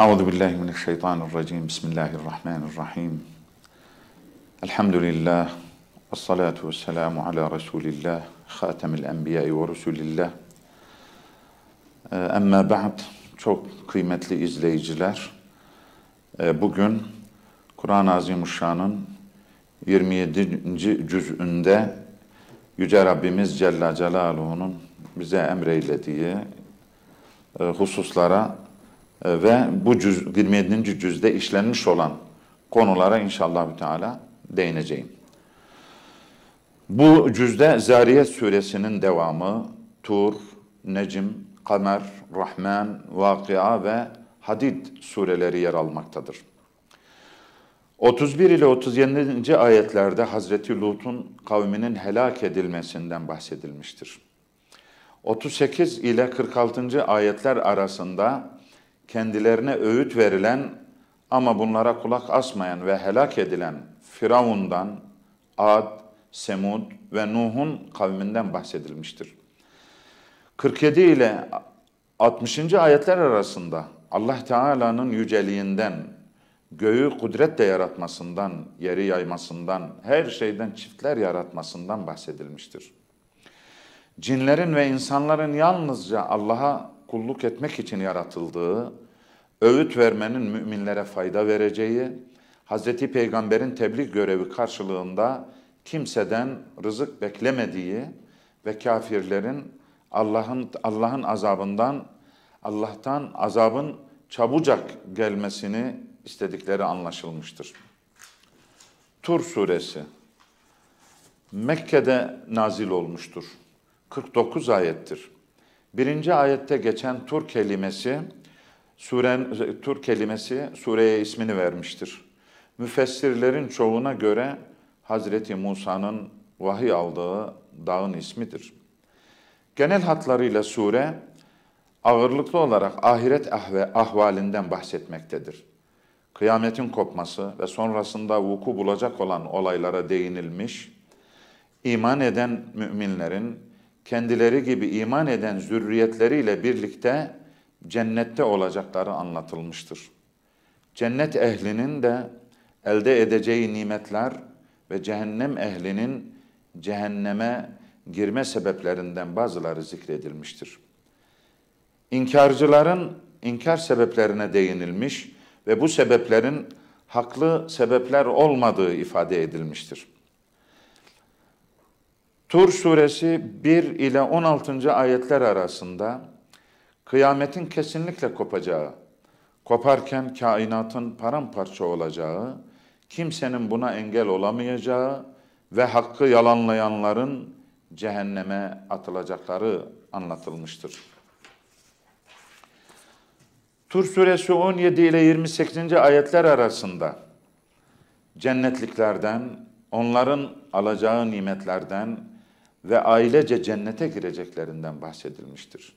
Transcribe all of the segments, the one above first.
أعوذ بالله من الشيطان الرجيم بسم الله الرحمن الرحيم الحمد لله والصلاة والسلام على رسول الله خاتم الأنبياء ورسول الله Ama بعد çok kıymetli izleyiciler ee, bugün Kur'an-ı Azimuşşan'ın 27. cüz'ünde Yüce Rabbimiz Celle Celaluhu'nun bize emreylediği ee, hususlara ee, ve bu cüz, 27. cüzde işlenmiş olan konulara inşallah Teala değineceğim. Bu cüzde Zariyet suresinin devamı Tur, Necim, Kamer, Rahman, Vakıa ve Hadid sureleri yer almaktadır. 31 ile 37. ayetlerde Hazreti Lut'un kavminin helak edilmesinden bahsedilmiştir. 38 ile 46. ayetler arasında kendilerine öğüt verilen ama bunlara kulak asmayan ve helak edilen Firavun'dan, Ad, Semud ve Nuh'un kavminden bahsedilmiştir. 47 ile 60. ayetler arasında Allah Teala'nın yüceliğinden, göğü kudretle yaratmasından, yeri yaymasından, her şeyden çiftler yaratmasından bahsedilmiştir. Cinlerin ve insanların yalnızca Allah'a kulluk etmek için yaratıldığı, öğüt vermenin müminlere fayda vereceği, Hz. Peygamber'in tebliğ görevi karşılığında kimseden rızık beklemediği ve kafirlerin Allah'ın Allah'ın azabından Allah'tan azabın çabucak gelmesini istedikleri anlaşılmıştır. Tur suresi Mekke'de nazil olmuştur. 49 ayettir. Birinci ayette geçen tur kelimesi, suren, tur kelimesi sureye ismini vermiştir. Müfessirlerin çoğuna göre Hazreti Musa'nın vahiy aldığı dağın ismidir. Genel hatlarıyla sure, ağırlıklı olarak ahiret ahve, ahvalinden bahsetmektedir. Kıyametin kopması ve sonrasında vuku bulacak olan olaylara değinilmiş, iman eden müminlerin kendileri gibi iman eden zürriyetleriyle birlikte cennette olacakları anlatılmıştır. Cennet ehlinin de elde edeceği nimetler ve cehennem ehlinin cehenneme girme sebeplerinden bazıları zikredilmiştir. İnkarcıların inkar sebeplerine değinilmiş ve bu sebeplerin haklı sebepler olmadığı ifade edilmiştir. Tur suresi 1 ile 16. ayetler arasında kıyametin kesinlikle kopacağı, koparken kainatın paramparça olacağı, kimsenin buna engel olamayacağı ve hakkı yalanlayanların cehenneme atılacakları anlatılmıştır. Tur suresi 17 ile 28. ayetler arasında cennetliklerden, onların alacağı nimetlerden ve ailece cennete gireceklerinden bahsedilmiştir.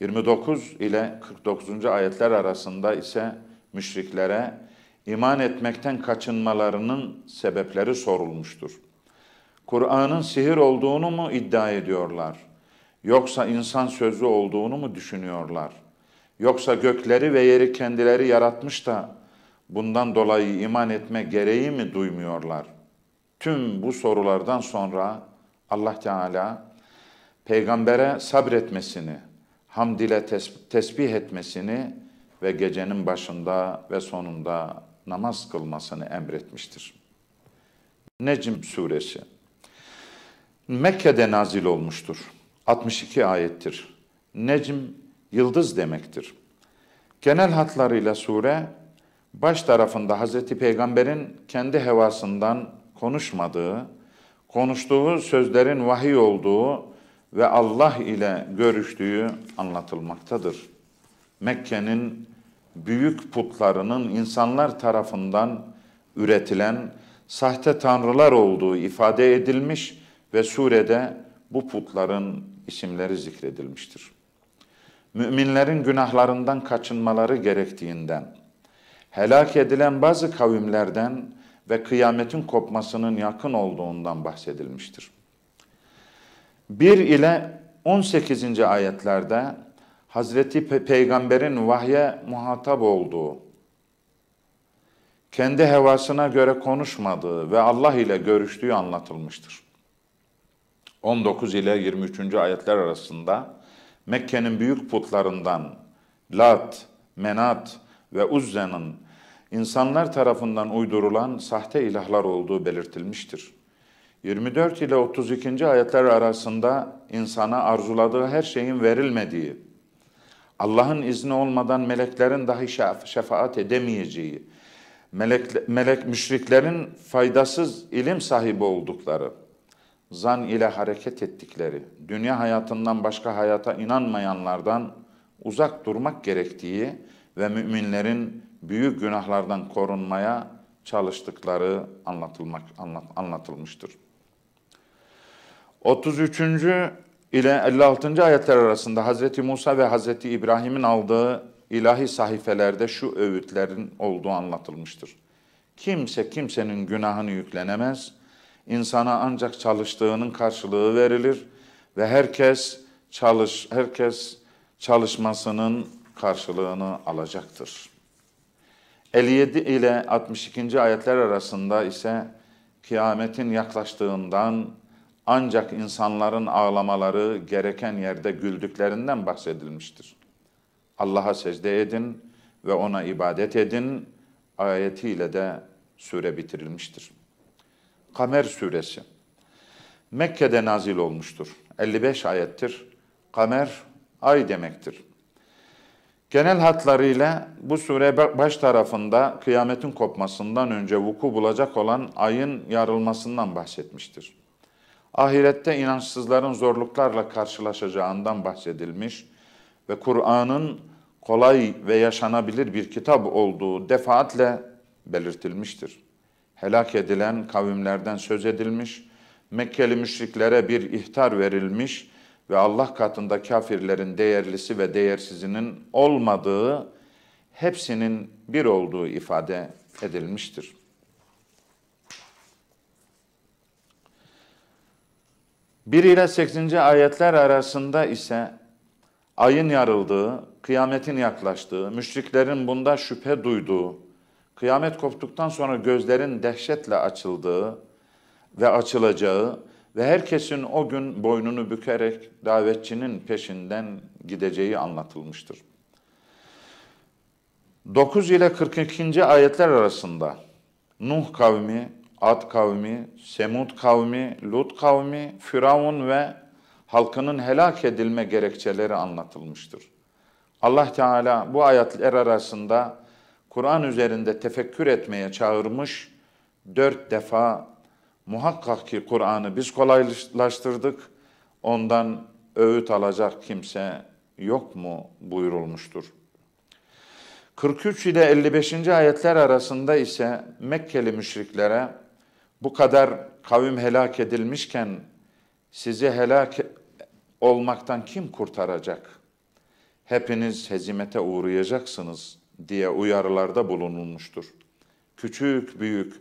29 ile 49. ayetler arasında ise müşriklere iman etmekten kaçınmalarının sebepleri sorulmuştur. Kur'an'ın sihir olduğunu mu iddia ediyorlar? Yoksa insan sözü olduğunu mu düşünüyorlar? Yoksa gökleri ve yeri kendileri yaratmış da bundan dolayı iman etme gereği mi duymuyorlar? Tüm bu sorulardan sonra Allah Teala peygambere sabretmesini, hamd ile tesbih etmesini ve gecenin başında ve sonunda namaz kılmasını emretmiştir. Necm suresi Mekke'de nazil olmuştur. 62 ayettir. Necm yıldız demektir. Genel hatlarıyla sure baş tarafında Hazreti Peygamber'in kendi hevasından konuşmadığı konuştuğu sözlerin vahiy olduğu ve Allah ile görüştüğü anlatılmaktadır. Mekke'nin büyük putlarının insanlar tarafından üretilen sahte tanrılar olduğu ifade edilmiş ve surede bu putların isimleri zikredilmiştir. Müminlerin günahlarından kaçınmaları gerektiğinden, helak edilen bazı kavimlerden ve kıyametin kopmasının yakın olduğundan bahsedilmiştir. 1 ile 18. ayetlerde Hazreti Pe Peygamber'in vahye muhatap olduğu, kendi hevasına göre konuşmadığı ve Allah ile görüştüğü anlatılmıştır. 19 ile 23. ayetler arasında Mekke'nin büyük putlarından Lat, Menat ve Uzzen'in insanlar tarafından uydurulan sahte ilahlar olduğu belirtilmiştir. 24 ile 32. ayetler arasında insana arzuladığı her şeyin verilmediği, Allah'ın izni olmadan meleklerin dahi şefaat edemeyeceği, melek, melek müşriklerin faydasız ilim sahibi oldukları, zan ile hareket ettikleri, dünya hayatından başka hayata inanmayanlardan uzak durmak gerektiği ve müminlerin büyük günahlardan korunmaya çalıştıkları anlatılmak anlat, anlatılmıştır. 33. ile 56. ayetler arasında Hazreti Musa ve Hazreti İbrahim'in aldığı ilahi sahifelerde şu öğütlerin olduğu anlatılmıştır. Kimse kimsenin günahını yüklenemez. İnsana ancak çalıştığının karşılığı verilir ve herkes çalış herkes çalışmasının karşılığını alacaktır. 57 ile 62. ayetler arasında ise kıyametin yaklaştığından ancak insanların ağlamaları gereken yerde güldüklerinden bahsedilmiştir. Allah'a secde edin ve ona ibadet edin ayetiyle de sure bitirilmiştir. Kamer suresi Mekke'de nazil olmuştur. 55 ayettir. Kamer ay demektir. Genel hatlarıyla bu sure baş tarafında kıyametin kopmasından önce vuku bulacak olan ayın yarılmasından bahsetmiştir. Ahirette inançsızların zorluklarla karşılaşacağından bahsedilmiş ve Kur'an'ın kolay ve yaşanabilir bir kitap olduğu defaatle belirtilmiştir. Helak edilen kavimlerden söz edilmiş, Mekkeli müşriklere bir ihtar verilmiş ve Allah katında kafirlerin değerlisi ve değersizinin olmadığı hepsinin bir olduğu ifade edilmiştir. Bir ile 8. ayetler arasında ise ayın yarıldığı, kıyametin yaklaştığı, müşriklerin bunda şüphe duyduğu, kıyamet koptuktan sonra gözlerin dehşetle açıldığı ve açılacağı, ve herkesin o gün boynunu bükerek davetçinin peşinden gideceği anlatılmıştır. 9 ile 42. ayetler arasında Nuh kavmi, Ad kavmi, Semud kavmi, Lut kavmi, Firavun ve halkının helak edilme gerekçeleri anlatılmıştır. Allah Teala bu ayetler arasında Kur'an üzerinde tefekkür etmeye çağırmış, dört defa Muhakkak ki Kur'an'ı biz kolaylaştırdık, ondan öğüt alacak kimse yok mu buyurulmuştur. 43 ile 55. ayetler arasında ise Mekkeli müşriklere bu kadar kavim helak edilmişken sizi helak olmaktan kim kurtaracak? Hepiniz hezimete uğrayacaksınız diye uyarılarda bulunulmuştur. Küçük büyük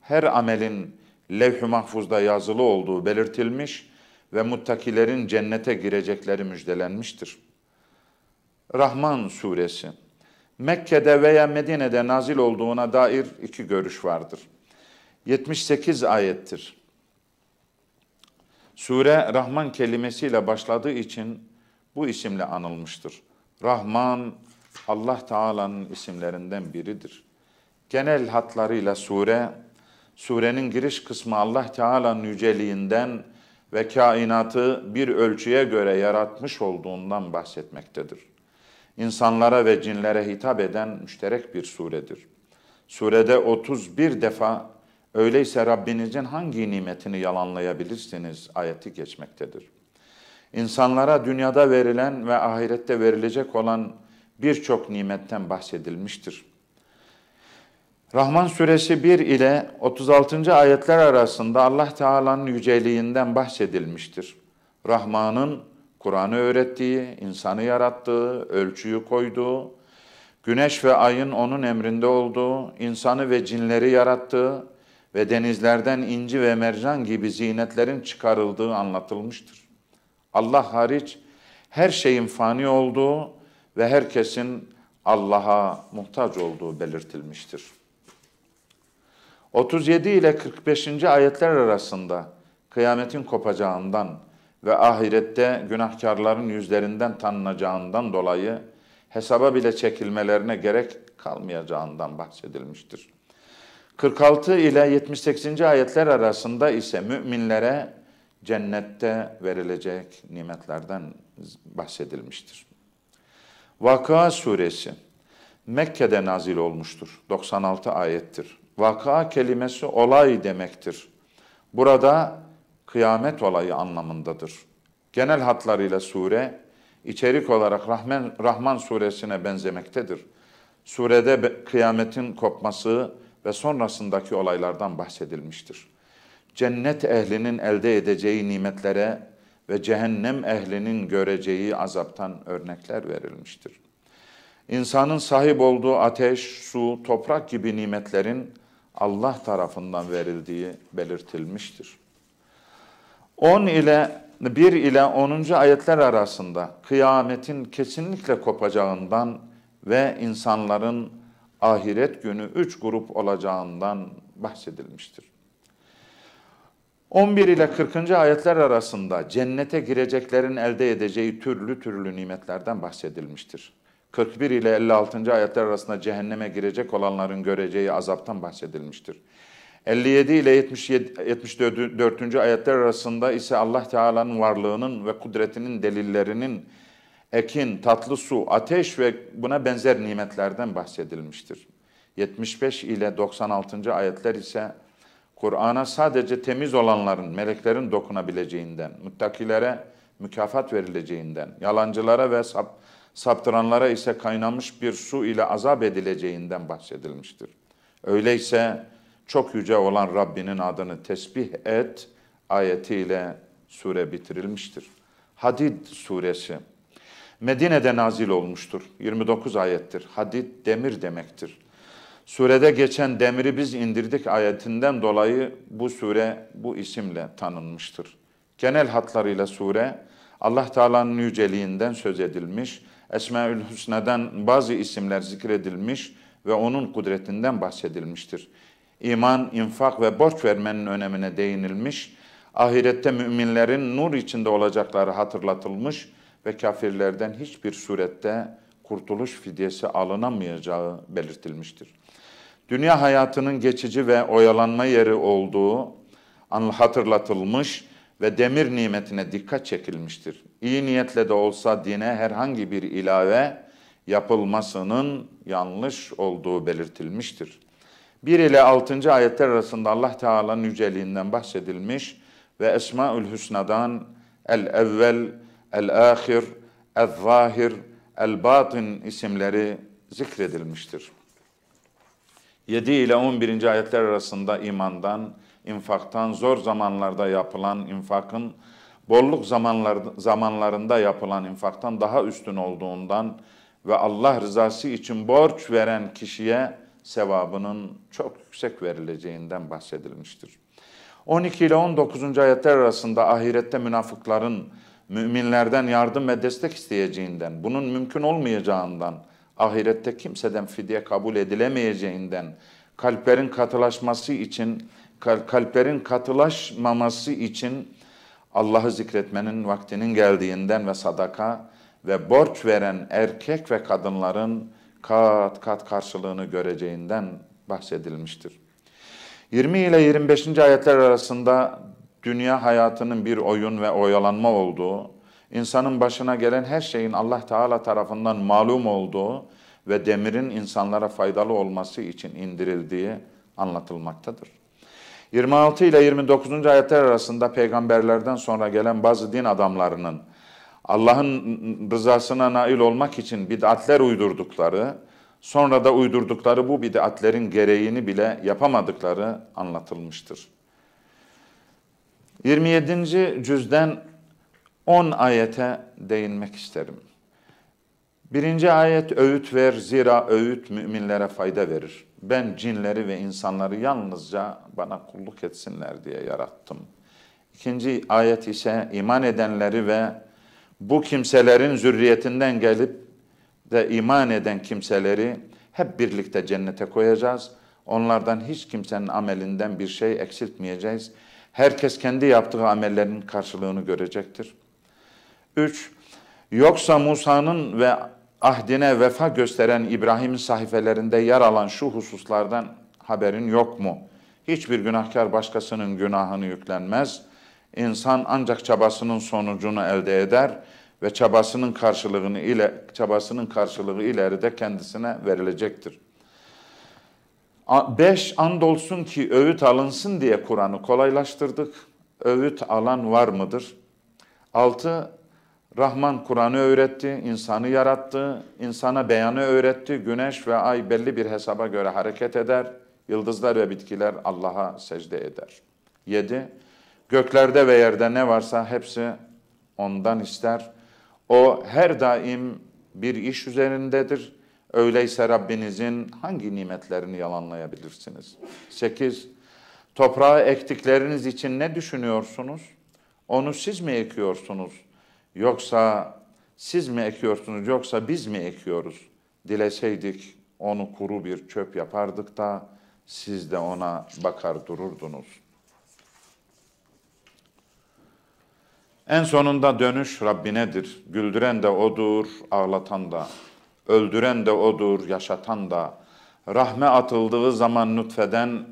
her amelin levh-i mahfuzda yazılı olduğu belirtilmiş ve muttakilerin cennete girecekleri müjdelenmiştir. Rahman suresi Mekke'de veya Medine'de nazil olduğuna dair iki görüş vardır. 78 ayettir. Sure Rahman kelimesiyle başladığı için bu isimle anılmıştır. Rahman Allah Teala'nın isimlerinden biridir. Genel hatlarıyla sure Surenin giriş kısmı Allah Teala yüceliğinden ve kainatı bir ölçüye göre yaratmış olduğundan bahsetmektedir. İnsanlara ve cinlere hitap eden müşterek bir suredir. Surede 31 defa öyleyse Rabbinizin hangi nimetini yalanlayabilirsiniz ayeti geçmektedir. İnsanlara dünyada verilen ve ahirette verilecek olan birçok nimetten bahsedilmiştir. Rahman suresi 1 ile 36. ayetler arasında Allah Teala'nın yüceliğinden bahsedilmiştir. Rahman'ın Kur'an'ı öğrettiği, insanı yarattığı, ölçüyü koyduğu, güneş ve ayın onun emrinde olduğu, insanı ve cinleri yarattığı ve denizlerden inci ve mercan gibi zinetlerin çıkarıldığı anlatılmıştır. Allah hariç her şeyin fani olduğu ve herkesin Allah'a muhtaç olduğu belirtilmiştir. 37 ile 45. ayetler arasında kıyametin kopacağından ve ahirette günahkarların yüzlerinden tanınacağından dolayı hesaba bile çekilmelerine gerek kalmayacağından bahsedilmiştir. 46 ile 78. ayetler arasında ise müminlere cennette verilecek nimetlerden bahsedilmiştir. Vaka suresi Mekke'de nazil olmuştur. 96 ayettir. Vaka kelimesi olay demektir. Burada kıyamet olayı anlamındadır. Genel hatlarıyla sure içerik olarak Rahman, Rahman suresine benzemektedir. Surede kıyametin kopması ve sonrasındaki olaylardan bahsedilmiştir. Cennet ehlinin elde edeceği nimetlere ve cehennem ehlinin göreceği azaptan örnekler verilmiştir. İnsanın sahip olduğu ateş, su, toprak gibi nimetlerin Allah tarafından verildiği belirtilmiştir. 10 ile 1 ile 10. ayetler arasında kıyametin kesinlikle kopacağından ve insanların ahiret günü üç grup olacağından bahsedilmiştir. 11 ile 40. ayetler arasında cennete gireceklerin elde edeceği türlü türlü nimetlerden bahsedilmiştir. 41 ile 56. ayetler arasında cehenneme girecek olanların göreceği azaptan bahsedilmiştir. 57 ile 77, 74. ayetler arasında ise Allah Teala'nın varlığının ve kudretinin delillerinin ekin, tatlı su, ateş ve buna benzer nimetlerden bahsedilmiştir. 75 ile 96. ayetler ise Kur'an'a sadece temiz olanların, meleklerin dokunabileceğinden, muttakilere mükafat verileceğinden, yalancılara ve sap, saptıranlara ise kaynamış bir su ile azap edileceğinden bahsedilmiştir. Öyleyse çok yüce olan Rabbinin adını tesbih et ayetiyle sure bitirilmiştir. Hadid suresi Medine'de nazil olmuştur. 29 ayettir. Hadid demir demektir. Surede geçen demiri biz indirdik ayetinden dolayı bu sure bu isimle tanınmıştır. Genel hatlarıyla sure Allah Teala'nın yüceliğinden söz edilmiş, Esmaül Hüsna'dan bazı isimler zikredilmiş ve onun kudretinden bahsedilmiştir. İman, infak ve borç vermenin önemine değinilmiş, ahirette müminlerin nur içinde olacakları hatırlatılmış ve kafirlerden hiçbir surette kurtuluş fidyesi alınamayacağı belirtilmiştir. Dünya hayatının geçici ve oyalanma yeri olduğu hatırlatılmış ve demir nimetine dikkat çekilmiştir. İyi niyetle de olsa dine herhangi bir ilave yapılmasının yanlış olduğu belirtilmiştir. 1 ile 6. ayetler arasında Allah Teala'nın yüceliğinden bahsedilmiş ve Esmaül Hüsna'dan El-Evvel, El-Ahir, El-Zahir, El-Batin isimleri zikredilmiştir. 7 ile 11. ayetler arasında imandan, infaktan zor zamanlarda yapılan infakın bolluk zamanlar, zamanlarında yapılan infaktan daha üstün olduğundan ve Allah rızası için borç veren kişiye sevabının çok yüksek verileceğinden bahsedilmiştir. 12 ile 19. ayetler arasında ahirette münafıkların müminlerden yardım ve destek isteyeceğinden, bunun mümkün olmayacağından, ahirette kimseden fidye kabul edilemeyeceğinden, kalplerin katılaşması için kalplerin katılaşmaması için Allah'ı zikretmenin vaktinin geldiğinden ve sadaka ve borç veren erkek ve kadınların kat kat karşılığını göreceğinden bahsedilmiştir. 20 ile 25. ayetler arasında dünya hayatının bir oyun ve oyalanma olduğu, insanın başına gelen her şeyin Allah Teala tarafından malum olduğu ve demirin insanlara faydalı olması için indirildiği anlatılmaktadır. 26 ile 29. ayetler arasında peygamberlerden sonra gelen bazı din adamlarının Allah'ın rızasına nail olmak için bid'atler uydurdukları, sonra da uydurdukları bu bid'atlerin gereğini bile yapamadıkları anlatılmıştır. 27. cüzden 10 ayete değinmek isterim. Birinci ayet öğüt ver zira öğüt müminlere fayda verir. Ben cinleri ve insanları yalnızca bana kulluk etsinler diye yarattım. İkinci ayet ise iman edenleri ve bu kimselerin zürriyetinden gelip de iman eden kimseleri hep birlikte cennete koyacağız. Onlardan hiç kimsenin amelinden bir şey eksiltmeyeceğiz. Herkes kendi yaptığı amellerin karşılığını görecektir. Üç, Yoksa Musa'nın ve ahdine vefa gösteren İbrahim'in sayfelerinde yer alan şu hususlardan haberin yok mu? Hiçbir günahkar başkasının günahını yüklenmez. İnsan ancak çabasının sonucunu elde eder ve çabasının karşılığını ile çabasının karşılığı ileride kendisine verilecektir. Beş andolsun ki öğüt alınsın diye Kur'an'ı kolaylaştırdık. Öğüt alan var mıdır? Altı Rahman Kur'an'ı öğretti, insanı yarattı, insana beyanı öğretti. Güneş ve ay belli bir hesaba göre hareket eder. Yıldızlar ve bitkiler Allah'a secde eder. 7. Göklerde ve yerde ne varsa hepsi ondan ister. O her daim bir iş üzerindedir. Öyleyse Rabbinizin hangi nimetlerini yalanlayabilirsiniz? 8. toprağı ektikleriniz için ne düşünüyorsunuz? Onu siz mi ekiyorsunuz? Yoksa siz mi ekiyorsunuz yoksa biz mi ekiyoruz? Dileseydik onu kuru bir çöp yapardık da siz de ona bakar dururdunuz. En sonunda dönüş Rabbinedir. Güldüren de odur, ağlatan da. Öldüren de odur, yaşatan da. Rahme atıldığı zaman nutfeden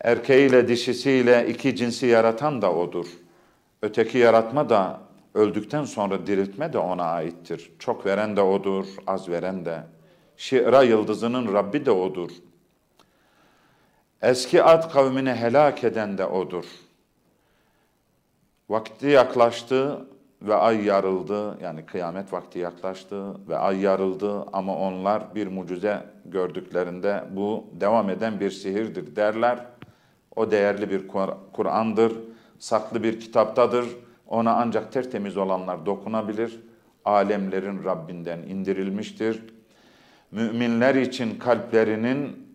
erkeğiyle dişisiyle iki cinsi yaratan da odur. Öteki yaratma da öldükten sonra diriltme de ona aittir. Çok veren de odur, az veren de. Şiira yıldızının Rabbi de odur. Eski ad kavmini helak eden de odur. Vakti yaklaştı ve ay yarıldı. Yani kıyamet vakti yaklaştı ve ay yarıldı ama onlar bir mucize gördüklerinde bu devam eden bir sihirdir derler. O değerli bir Kur'an'dır. Kur saklı bir kitaptadır. Ona ancak tertemiz olanlar dokunabilir. Alemlerin Rabbinden indirilmiştir. Müminler için kalplerinin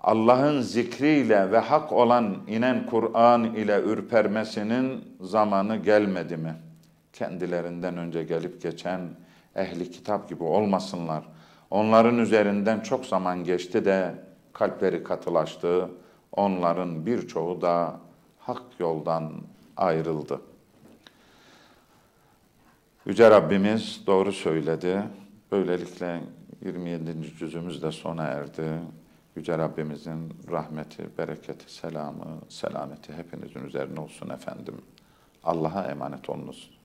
Allah'ın zikriyle ve hak olan inen Kur'an ile ürpermesinin zamanı gelmedi mi? Kendilerinden önce gelip geçen ehli kitap gibi olmasınlar. Onların üzerinden çok zaman geçti de kalpleri katılaştı. Onların birçoğu da hak yoldan ayrıldı. Yüce Rabbimiz doğru söyledi. Böylelikle 27. cüzümüz de sona erdi. Yüce Rabbimizin rahmeti, bereketi, selamı, selameti hepinizin üzerine olsun efendim. Allah'a emanet olunuz.